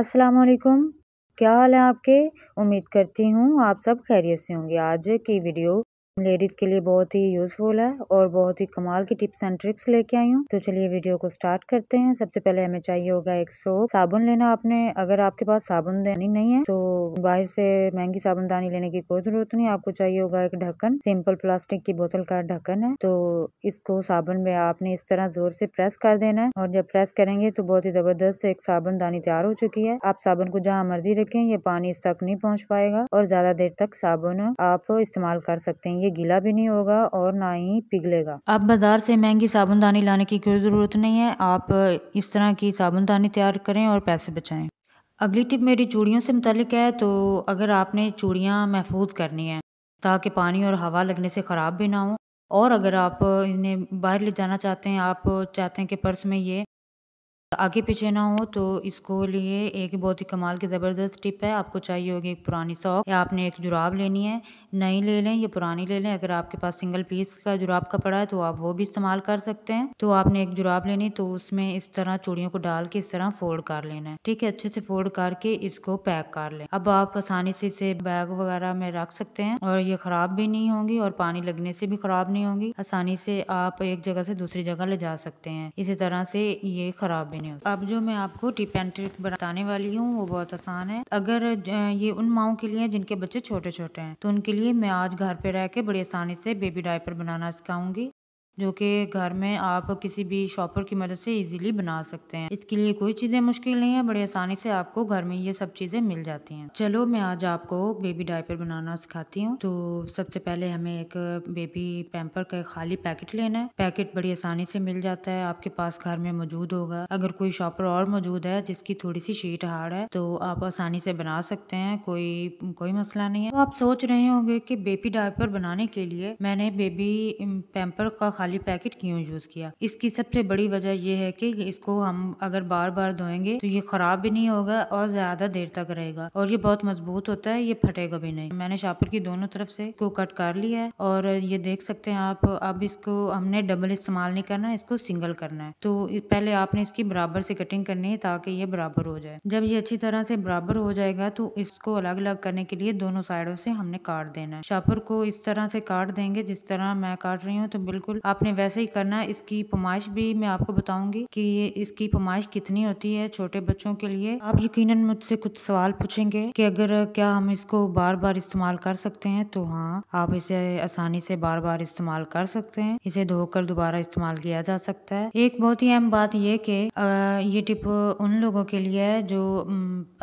अस्सलाम वालेकुम क्या हाल है आपके उम्मीद करती हूँ आप सब खैरियत से होंगे आज की वीडियो लेडीज के लिए बहुत ही यूजफुल है और बहुत ही कमाल की टिप्स एंड ट्रिक्स लेके आई हूँ तो चलिए वीडियो को स्टार्ट करते हैं सबसे पहले हमें चाहिए होगा एक सोप साबुन लेना आपने अगर आपके पास साबुन दानी नहीं है तो बाहर से महंगी साबुन दानी लेने की कोई जरूरत नहीं आपको चाहिए होगा एक ढक्कन सिंपल प्लास्टिक की बोतल का ढक्कन है तो इसको साबुन में आपने इस तरह जोर से प्रेस कर देना है और जब प्रेस करेंगे तो बहुत ही जबरदस्त एक साबुन दानी तैयार हो चुकी है आप साबुन को जहाँ मर्जी रखें ये पानी इस तक नहीं पहुँच पाएगा और ज्यादा देर तक साबुन आप इस्तेमाल कर सकते हैं ये गीला भी नहीं होगा और ना ही पिघलेगा अब बाजार से महंगी साबुनदानी लाने की कोई ज़रूरत नहीं है आप इस तरह की साबुनदानी तैयार करें और पैसे बचाएं अगली टिप मेरी चूड़ियों से मुतलिक है तो अगर आपने चूड़ियाँ महफूज करनी है ताकि पानी और हवा लगने से ख़राब भी ना हो और अगर आप इन्हें बाहर ले जाना चाहते हैं आप चाहते हैं कि पर्स में ये आगे पीछे ना हो तो इसको लिए एक बहुत ही कमाल की ज़बरदस्त टिप है आपको चाहिए होगी एक पुरानी सॉक या आपने एक जुराब लेनी है नई ले लें या पुरानी ले लें अगर आपके पास सिंगल पीस का जुराब का पड़ा है तो आप वो भी इस्तेमाल कर सकते हैं तो आपने एक जुराब लेनी तो उसमें इस तरह चूड़ियों को डाल के इस तरह फोल्ड कर लेना है ठीक है अच्छे से फोल्ड करके इसको पैक कर लें अब आप आसानी से इसे बैग वगैरह में रख सकते हैं और ये खराब भी नहीं होंगी और पानी लगने से भी खराब नहीं होंगी आसानी से आप एक जगह से दूसरी जगह ले जा सकते हैं इसी तरह से ये खराब भी नहीं होगी अब जो मैं आपको टिप एंड ट्रिक बताने वाली हूँ वो बहुत आसान है अगर ये उन माओ के लिए जिनके बच्चे छोटे छोटे हैं तो उनके लिए लिए मैं आज घर पे रह के बड़ी आसानी से बेबी डायपर बनाना सिखाऊंगी जो कि घर में आप किसी भी शॉपर की मदद से इजीली बना सकते हैं इसके लिए कोई चीज़ें मुश्किल नहीं है बड़ी आसानी से आपको घर में ये सब चीज़ें मिल जाती हैं चलो मैं आज आपको बेबी डायपर बनाना सिखाती हूँ तो सबसे पहले हमें एक बेबी पैम्पर का खाली पैकेट लेना है पैकेट बड़ी आसानी से मिल जाता है आपके पास घर में मौजूद होगा अगर कोई शॉपर और मौजूद है जिसकी थोड़ी सी शीट हार्ड है तो आप आसानी से बना सकते हैं कोई कोई मसला नहीं है तो आप सोच रहे होंगे कि बेबी डायपर बनाने के लिए मैंने बेबी पैम्पर का खाली पैकेट क्यों यूज़ किया इसकी सबसे बड़ी वजह यह है कि इसको हम अगर बार बार धोएंगे तो ये ख़राब भी नहीं होगा और ज़्यादा देर तक रहेगा और ये बहुत मजबूत होता है ये फटेगा भी नहीं मैंने शापर की दोनों तरफ से इसको कट कर लिया है और ये देख सकते हैं आप अब इसको हमने डबल इस्तेमाल नहीं करना इसको सिंगल करना है तो पहले आपने इसकी बराबर से कटिंग करनी है ताकि ये बराबर हो जाए जब ये अच्छी तरह से बराबर हो जाएगा तो इसको अलग अलग करने के लिए दोनों साइडों से हमने काट देना है शापर को इस तरह से काट देंगे जिस तरह मैं काट रही हूँ तो बिल्कुल आपने वैसे ही करना इसकी पमाइश भी मैं आपको बताऊंगी कि ये इसकी पमाइश कितनी होती है छोटे बच्चों के लिए आप यकीनन मुझसे कुछ सवाल पूछेंगे कि अगर क्या हम इसको बार बार इस्तेमाल कर सकते हैं तो हाँ आप इसे आसानी से बार बार इस्तेमाल कर सकते हैं इसे धोकर दोबारा इस्तेमाल किया जा सकता है एक बहुत ही अहम बात यह कि ये टिप उन लोगों के लिए है जो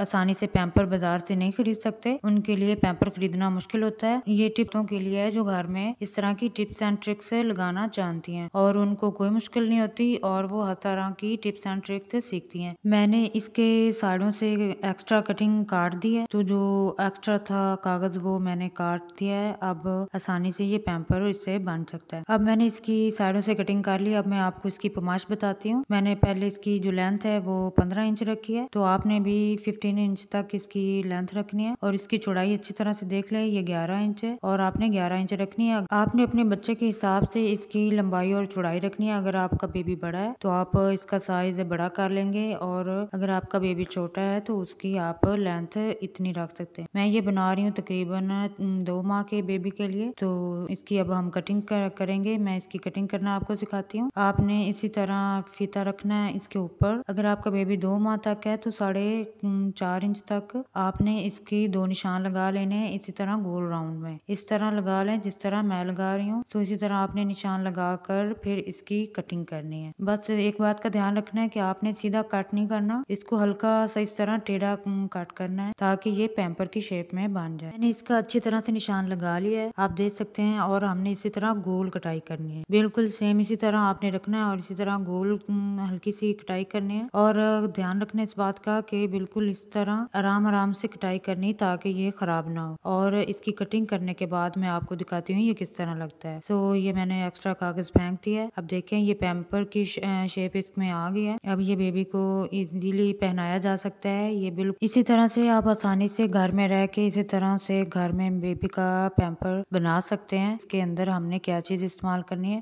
आसानी से पैम्पर बाजार से नहीं खरीद सकते उनके लिए पैम्पर खरीदना मुश्किल होता है ये टिपों के लिए है जो घर में इस तरह की टिप्स एंड ट्रिक्स लगाना जानती हैं और उनको कोई मुश्किल नहीं होती और वो हर तरह की टिप्स एंड ट्रिक से सीखती हैं मैंने इसके साइडों से एक्स्ट्रा कटिंग काट दी है तो जो एक्स्ट्रा था कागज वो मैंने काट दिया है अब आसानी से ये पैम्पर इससे बन सकता है अब मैंने इसकी साइडों से कटिंग कर ली अब मैं आपको इसकी पमाश बताती हूँ मैंने पहले इसकी जो लेंथ है वो पंद्रह इंच रखी है तो आपने भी फिफ्टीन इंच तक इसकी लेंथ रखनी है और इसकी चौड़ाई अच्छी तरह से देख ले ये ग्यारह इंच है और आपने ग्यारह इंच रखनी है आपने अपने बच्चे के हिसाब से इसकी की लंबाई और चौड़ाई रखनी है अगर आपका बेबी बड़ा है तो आप इसका साइज बड़ा कर लेंगे और अगर आपका बेबी छोटा है तो उसकी आप लेंथ इतनी रख सकते हैं मैं ये बना रही हूँ तकरीबन दो माह के बेबी के लिए तो इसकी अब हम कटिंग कर, करेंगे मैं इसकी कटिंग करना आपको सिखाती हूँ आपने इसी तरह फीता रखना है इसके ऊपर अगर आपका बेबी दो माह तक है तो साढ़े चार इंच तक आपने इसकी दो निशान लगा लेने इसी तरह गोल राउंड में इस तरह लगा लें जिस तरह मैं लगा रही हूँ तो इसी तरह आपने निशान लगा लगाकर फिर इसकी कटिंग करनी है बस एक बात का ध्यान रखना है कि आपने सीधा काट नहीं करना इसको हल्का सा इस तरह टेढ़ा काट करना है ताकि ये पैम्पर की शेप में बन जाए मैंने इसका अच्छी तरह से निशान लगा लिया है आप देख सकते हैं और हमने इसी तरह गोल कटाई करनी है बिल्कुल सेम इसी तरह आपने रखना है और इसी तरह गोल हल्की सी कटाई करनी है और ध्यान रखना इस बात का कि बिल्कुल इस तरह आराम आराम से कटाई करनी ताकि ये खराब ना हो और इसकी कटिंग करने के बाद मैं आपको दिखाती हूँ ये किस तरह लगता है सो ये मैंने एक्स्ट्रा कागज फेंक दिया अब देखें ये पैम्पर की शेप इसमें आ गई है अब ये बेबी को इजीली पहनाया जा सकता है ये बिल्कुल इसी तरह से आप आसानी से घर में रह के इसी तरह से घर में बेबी का पैम्पर बना सकते हैं इसके अंदर हमने क्या चीज इस्तेमाल करनी है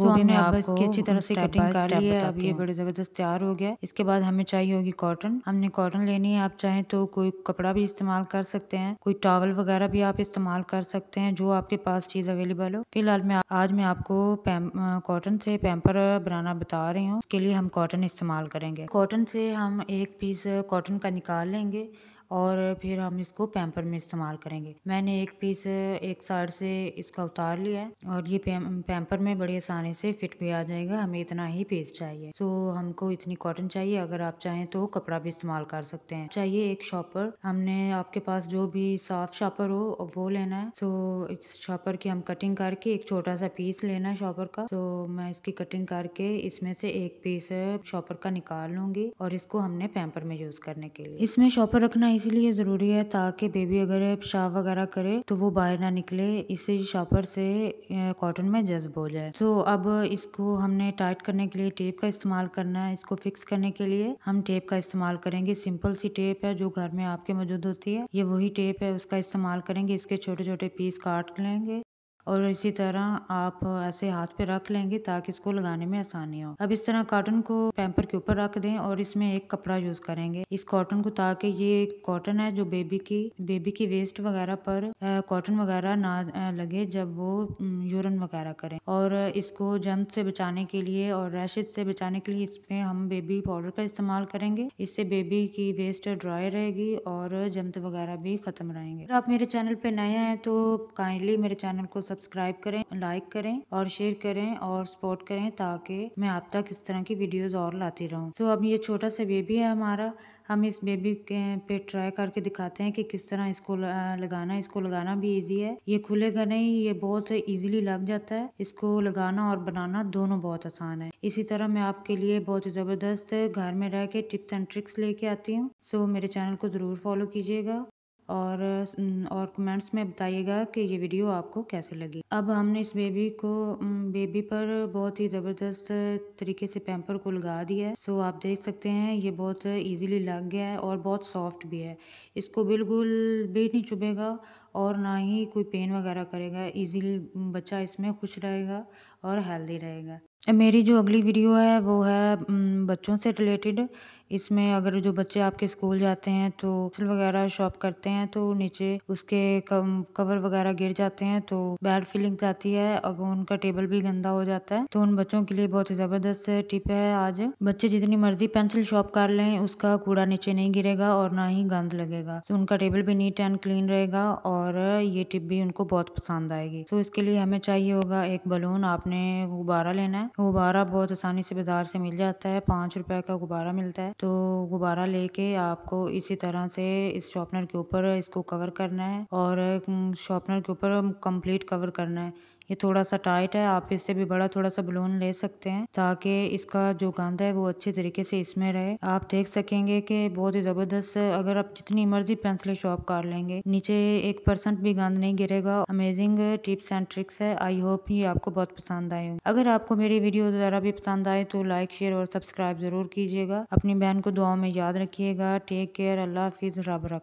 वो भी मैं आपको इसकी अच्छी तरह से कटिंग कर ली है अब ये बड़े ज़बरदस्त तैयार हो गया इसके बाद हमें चाहिए होगी कॉटन हमने कॉटन लेनी है आप चाहें तो कोई कपड़ा भी इस्तेमाल कर सकते हैं कोई टॉवल वगैरह भी आप इस्तेमाल कर सकते हैं जो आपके पास चीज़ अवेलेबल हो फिलहाल मैं आज मैं आपको कॉटन से पैम्पर बनाना बता रही हूँ उसके लिए हम कॉटन इस्तेमाल करेंगे कॉटन से हम एक पीस कॉटन का निकाल लेंगे और फिर हम इसको पैम्पर में इस्तेमाल करेंगे मैंने एक पीस एक साइड से इसका उतार लिया है और ये पैम्पर में बड़ी आसानी से फिट भी आ जाएगा हमें इतना ही पीस चाहिए सो तो हमको इतनी कॉटन चाहिए अगर आप चाहें तो कपड़ा भी इस्तेमाल कर सकते हैं चाहिए एक शॉपर हमने आपके पास जो भी साफ शॉपर हो वो लेना है सो तो इस शॉपर की हम कटिंग करके एक छोटा सा पीस लेना है शॉपर का तो मैं इसकी कटिंग करके इसमें से एक पीस शॉपर का निकाल लूंगी और इसको हमने पैम्पर में यूज करने के लिए इसमें शॉपर रखना इसलिए ज़रूरी है ताकि बेबी अगर पेशाब वगैरह करे तो वो बाहर ना निकले इसे शॉपर से कॉटन में जज्ब हो जाए तो अब इसको हमने टाइट करने के लिए टेप का इस्तेमाल करना है इसको फिक्स करने के लिए हम टेप का इस्तेमाल करेंगे सिंपल सी टेप है जो घर में आपके मौजूद होती है ये वही टेप है उसका इस्तेमाल करेंगे इसके छोटे छोटे पीस काट लेंगे और इसी तरह आप ऐसे हाथ पे रख लेंगे ताकि इसको लगाने में आसानी हो अब इस तरह कॉटन को पैम्पर के ऊपर रख दें और इसमें एक कपड़ा यूज करेंगे इस कॉटन को ताकि ये कॉटन है जो बेबी की बेबी की वेस्ट वगैरह पर कॉटन वगैरह ना लगे जब वो यूरन वगैरह करें और इसको जम से बचाने के लिए और रैशेज से बचाने के लिए इसमें हम बेबी पाउडर का इस्तेमाल करेंगे इससे बेबी की वेस्ट ड्राई रहेगी और जम्प वगैरह भी खत्म रहेंगे आप मेरे चैनल पे नए हैं तो काइंडली मेरे चैनल को सब सब्सक्राइब करें लाइक करें और शेयर करें और सपोर्ट करें ताकि मैं आप तक इस तरह की वीडियोस और लाती रहूं तो अब ये छोटा सा बेबी है हमारा हम इस बेबी के पे ट्राई करके दिखाते हैं कि किस तरह इसको लगाना है इसको लगाना भी इजी है ये खुलेगा नहीं ये बहुत इजीली लग जाता है इसको लगाना और बनाना दोनों बहुत आसान है इसी तरह मैं आपके लिए बहुत ज़बरदस्त घर में रह के टिप्स एंड ट्रिक्स लेके आती हूँ सो मेरे चैनल को ज़रूर फॉलो कीजिएगा और और कमेंट्स में बताइएगा कि ये वीडियो आपको कैसे लगी अब हमने इस बेबी को बेबी पर बहुत ही ज़बरदस्त तरीके से पैम्पर को लगा दिया है सो आप देख सकते हैं ये बहुत इजीली लग गया है और बहुत सॉफ्ट भी है इसको बिल्कुल भी नहीं चुभेगा और ना ही कोई पेन वगैरह करेगा इजीली बच्चा इसमें खुश रहेगा और हेल्दी रहेगा मेरी जो अगली वीडियो है वो है बच्चों से रिलेटेड इसमें अगर जो बच्चे आपके स्कूल जाते हैं तो वगैरह शॉप करते हैं तो नीचे उसके कवर वगैरह गिर जाते हैं तो बैड फीलिंग्स आती है अगर उनका टेबल भी गंदा हो जाता है तो उन बच्चों के लिए बहुत ही जबरदस्त टिप है आज बच्चे जितनी मर्जी पेंसिल शॉप कर लें उसका कूड़ा नीचे नहीं गिरेगा और ना ही गंद लगेगा तो उनका टेबल भी नीट एंड क्लीन रहेगा और ये टिप भी उनको बहुत पसंद आएगी तो इसके लिए हमें चाहिए होगा एक बलून आपने गुब्बारा लेना है गुब्बारा बहुत आसानी से बाजार से मिल जाता है पाँच रुपए का गुब्बारा मिलता है तो गुब्बारा लेके आपको इसी तरह से इस शॉपनर के ऊपर इसको कवर करना है और शॉपनर के ऊपर कंप्लीट कवर करना है ये थोड़ा सा टाइट है आप इससे भी बड़ा थोड़ा सा बलून ले सकते हैं ताकि इसका जो गंद है वो अच्छे तरीके से इसमें रहे आप देख सकेंगे कि बहुत ही ज़बरदस्त अगर आप जितनी मर्जी पेंसिलें शॉप कर लेंगे नीचे एक परसेंट भी गंद नहीं गिरेगा अमेजिंग टिप्स एंड ट्रिक्स है आई होप ये आपको बहुत पसंद आए अगर आपको मेरी वीडियो ज़रा भी पसंद आए तो लाइक शेयर और सब्सक्राइब ज़रूर कीजिएगा अपनी बहन को दुआ में याद रखिएगा टेक केयर अल्लाह हाफिज़ रब रख